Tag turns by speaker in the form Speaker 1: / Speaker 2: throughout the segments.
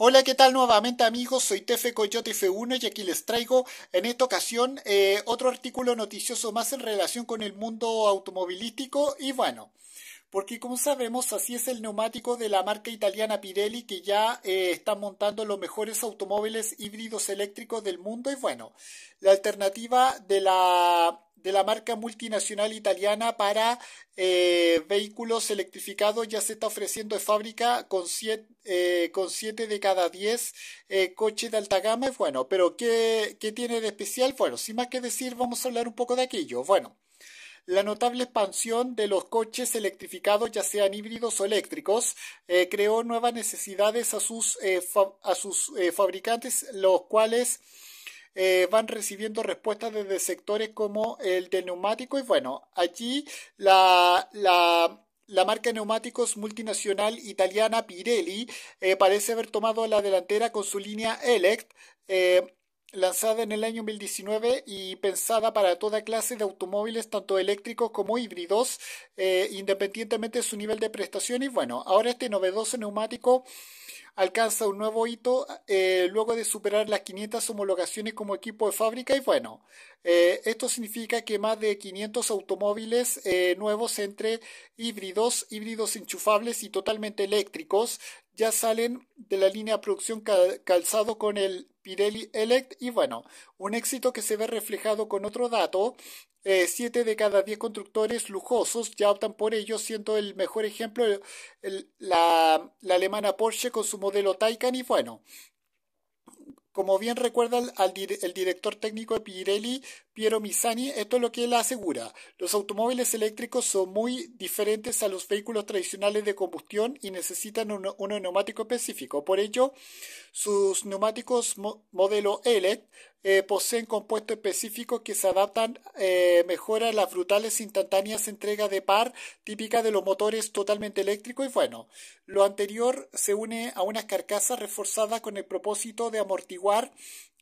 Speaker 1: Hola, ¿qué tal nuevamente amigos? Soy Tefe Coyote F1 y aquí les traigo en esta ocasión eh, otro artículo noticioso más en relación con el mundo automovilístico y bueno, porque como sabemos así es el neumático de la marca italiana Pirelli que ya eh, está montando los mejores automóviles híbridos eléctricos del mundo y bueno, la alternativa de la de la marca multinacional italiana para eh, vehículos electrificados ya se está ofreciendo de fábrica con 7 eh, con siete de cada 10 eh, coches de alta gama. Bueno, pero ¿qué, ¿qué tiene de especial? Bueno, sin más que decir, vamos a hablar un poco de aquello. Bueno, la notable expansión de los coches electrificados, ya sean híbridos o eléctricos, creó nuevas necesidades a sus, a sus fabricantes, los cuales eh, van recibiendo respuestas desde sectores como el de neumático. Y bueno, allí la, la marca de neumáticos multinacional italiana Pirelli eh, parece haber tomado la delantera con su línea Elect, eh, lanzada en el año 2019 y pensada para toda clase de automóviles, tanto eléctricos como híbridos, independientemente de su nivel de prestación. Y bueno, ahora este novedoso neumático alcanza un nuevo hito eh, luego de superar las 500 homologaciones como equipo de fábrica y bueno, eh, esto significa que más de 500 automóviles eh, nuevos entre híbridos, híbridos enchufables y totalmente eléctricos ya salen de la línea de producción calzado con el Pirelli Elect y bueno, un éxito que se ve reflejado con otro dato eh, siete de cada diez constructores lujosos ya optan por ellos, siendo el mejor ejemplo la, alemana Porsche con su modelo Taycan y bueno. Como bien recuerda el director técnico de Pirelli, Piero Misani, esto es lo que él asegura. Los automóviles eléctricos son muy diferentes a los vehículos tradicionales de combustión y necesitan un, un neumático específico. Por ello, sus neumáticos modelo Elec eh, poseen compuestos específicos que se adaptan eh, mejor a las brutales instantáneas entrega de par típica de los motores totalmente eléctricos y bueno, lo anterior se une a unas carcasas reforzadas con el propósito de amortiguar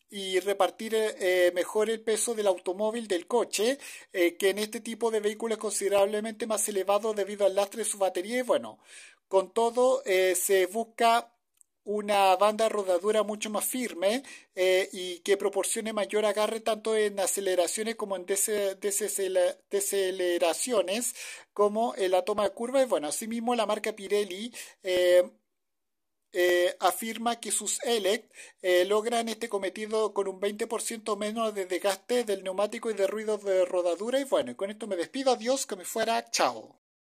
Speaker 1: y repartir eh, mejor el peso del automóvil del coche, que en este tipo de vehículo es considerablemente más elevado debido al lastre de su batería. Y bueno, con todo se busca una banda rodadura mucho más firme eh, y que proporcione mayor agarre tanto en aceleraciones como en desaceleraciones, como en la toma de curva. Y bueno, asimismo la marca Pirelli eh, eh, afirma que sus Elect logran este cometido con un 20% menos de desgaste del neumático y de ruido de rodadura. Y bueno, con esto me despido. Adiós, que me fuera. Chao.